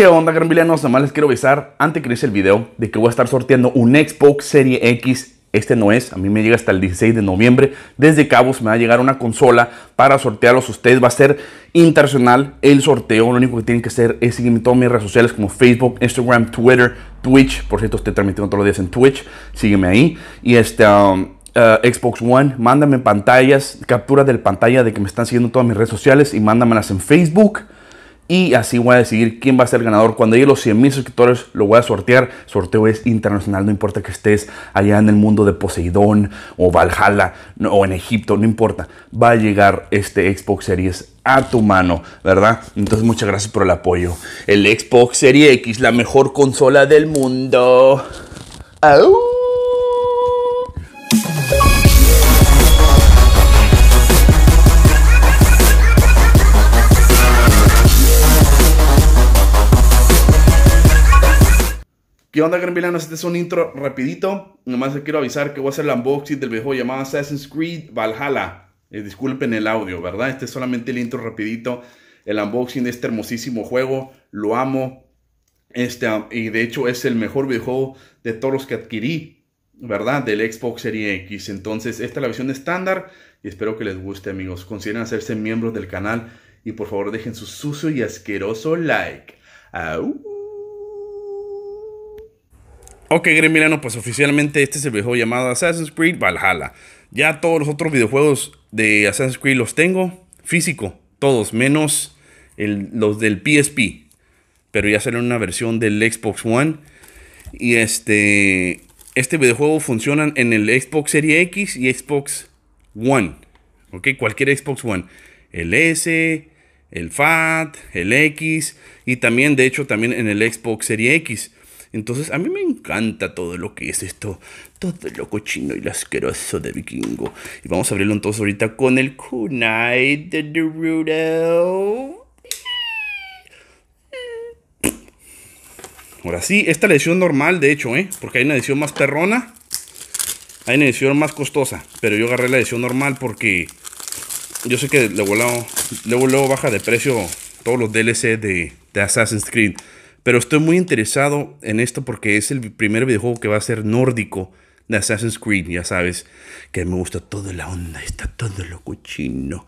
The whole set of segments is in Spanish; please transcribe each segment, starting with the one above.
¿Qué onda, granvilianos? Nada más les quiero avisar antes que hice el video de que voy a estar sorteando un Xbox Serie X. Este no es, a mí me llega hasta el 16 de noviembre. Desde Cabos me va a llegar una consola para sortearlos ustedes. Va a ser internacional el sorteo. Lo único que tienen que hacer es seguirme en todas mis redes sociales como Facebook, Instagram, Twitter, Twitch. Por cierto, estoy transmitiendo todos los días en Twitch. Sígueme ahí. Y este. Um, uh, Xbox One, mándame pantallas, captura del pantalla de que me están siguiendo todas mis redes sociales y mándamelas en Facebook, y así voy a decidir quién va a ser el ganador. Cuando llegue los 100 mil suscriptores lo voy a sortear. Sorteo es internacional, no importa que estés allá en el mundo de Poseidón o Valhalla o en Egipto, no importa. Va a llegar este Xbox Series a tu mano, ¿verdad? Entonces muchas gracias por el apoyo. El Xbox Series X, la mejor consola del mundo. ¡Au! Y onda, gran Este es un intro rapidito. Nomás les quiero avisar que voy a hacer el unboxing del viejo llamado Assassin's Creed Valhalla. Eh, disculpen el audio, ¿verdad? Este es solamente el intro rapidito. El unboxing de este hermosísimo juego. Lo amo. Este, y de hecho es el mejor videojuego de todos los que adquirí, ¿verdad? Del Xbox Series X. Entonces, esta es la versión estándar y espero que les guste, amigos. Consideren hacerse miembros del canal y por favor dejen su sucio y asqueroso like. ¡Au! Ok, Greg Milano, pues oficialmente este es el videojuego llamado Assassin's Creed Valhalla. Ya todos los otros videojuegos de Assassin's Creed los tengo físico, todos, menos los del PSP. Pero ya salió una versión del Xbox One. Y este, este videojuego funciona en el Xbox Series X y Xbox One. Ok, cualquier Xbox One. El S, el FAT, el X y también, de hecho, también en el Xbox Series X. Entonces, a mí me encanta todo lo que es esto, todo lo cochino y lo asqueroso de vikingo. Y vamos a abrirlo entonces ahorita con el kunai de Naruto. Ahora sí, esta es la edición normal, de hecho, ¿eh? Porque hay una edición más perrona. Hay una edición más costosa. Pero yo agarré la edición normal porque... Yo sé que luego, luego, baja de precio todos los DLC de, de Assassin's Creed. Pero estoy muy interesado en esto porque es el primer videojuego que va a ser nórdico de Assassin's Creed, ya sabes, que me gusta toda la onda, está todo lo cochino,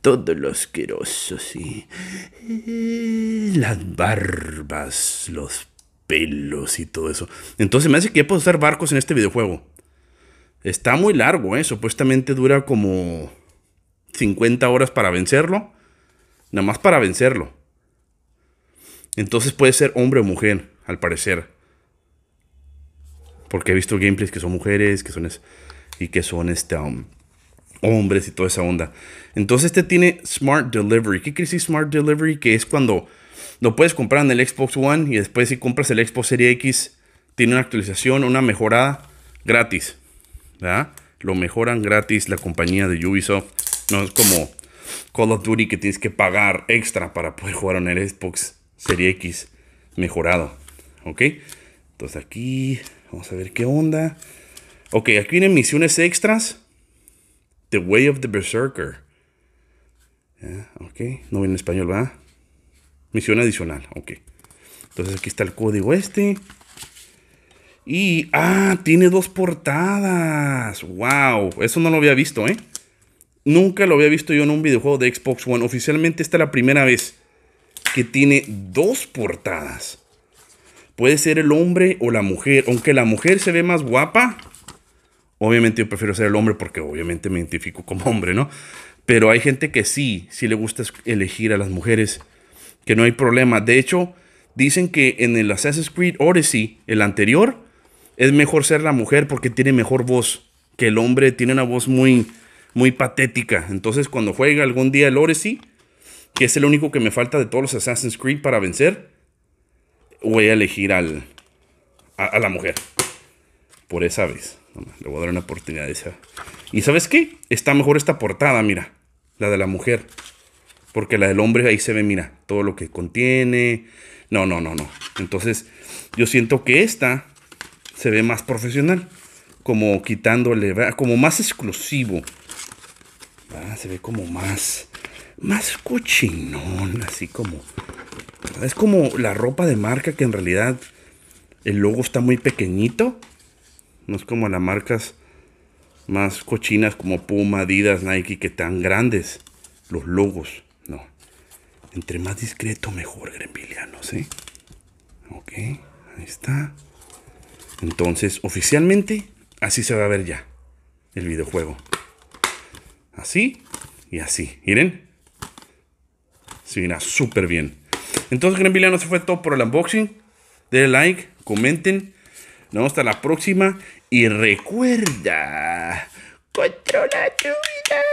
todo lo asqueroso, sí. Las barbas, los pelos y todo eso. Entonces me hace que ya puedo usar barcos en este videojuego. Está muy largo, ¿eh? Supuestamente dura como 50 horas para vencerlo. Nada más para vencerlo. Entonces puede ser hombre o mujer, al parecer. Porque he visto gameplays que son mujeres, que son y que son este um, hombres y toda esa onda. Entonces este tiene Smart Delivery. ¿Qué quiere decir Smart Delivery? Que es cuando lo puedes comprar en el Xbox One y después si compras el Xbox Series X tiene una actualización, una mejorada gratis. ¿verdad? Lo mejoran gratis la compañía de Ubisoft. No es como Call of Duty que tienes que pagar extra para poder jugar en el Xbox. Serie X mejorado. ¿Ok? Entonces aquí vamos a ver qué onda. Ok, aquí vienen misiones extras. The Way of the Berserker. ok, no viene en español, ¿va? Misión adicional, ok. Entonces aquí está el código este. Y, ah, tiene dos portadas. Wow, eso no lo había visto, ¿eh? Nunca lo había visto yo en un videojuego de Xbox One. Oficialmente esta es la primera vez que tiene dos portadas. Puede ser el hombre o la mujer. Aunque la mujer se ve más guapa, obviamente yo prefiero ser el hombre porque obviamente me identifico como hombre, ¿no? Pero hay gente que sí, sí le gusta elegir a las mujeres, que no hay problema. De hecho, dicen que en el Assassin's Creed Odyssey, el anterior, es mejor ser la mujer porque tiene mejor voz que el hombre, tiene una voz muy, muy patética. Entonces, cuando juega algún día el Odyssey, es el único que me falta de todos los Assassin's Creed para vencer, voy a elegir al, a, la mujer. Por esa vez. Le voy a dar una oportunidad de esa. ¿Y sabes qué? Está mejor esta portada, mira. La de la mujer. Porque la del hombre ahí se ve, mira, todo lo que contiene. No, no, no, no. Entonces, yo siento que esta se ve más profesional. Como quitándole, como más exclusivo. Ah, se ve como más más cochinón, así como. Es como la ropa de marca que en realidad el logo está muy pequeñito. No es como las marcas más cochinas como Puma, Adidas, Nike, que tan grandes los logos. No. Entre más discreto, mejor, no sí Ok, ahí está. Entonces, oficialmente, así se va a ver ya el videojuego. Así y así. Miren. Se viene súper bien. Entonces, gran no se fue todo por el unboxing. Denle like, comenten. Nos vemos hasta la próxima. Y recuerda, controla tu vida.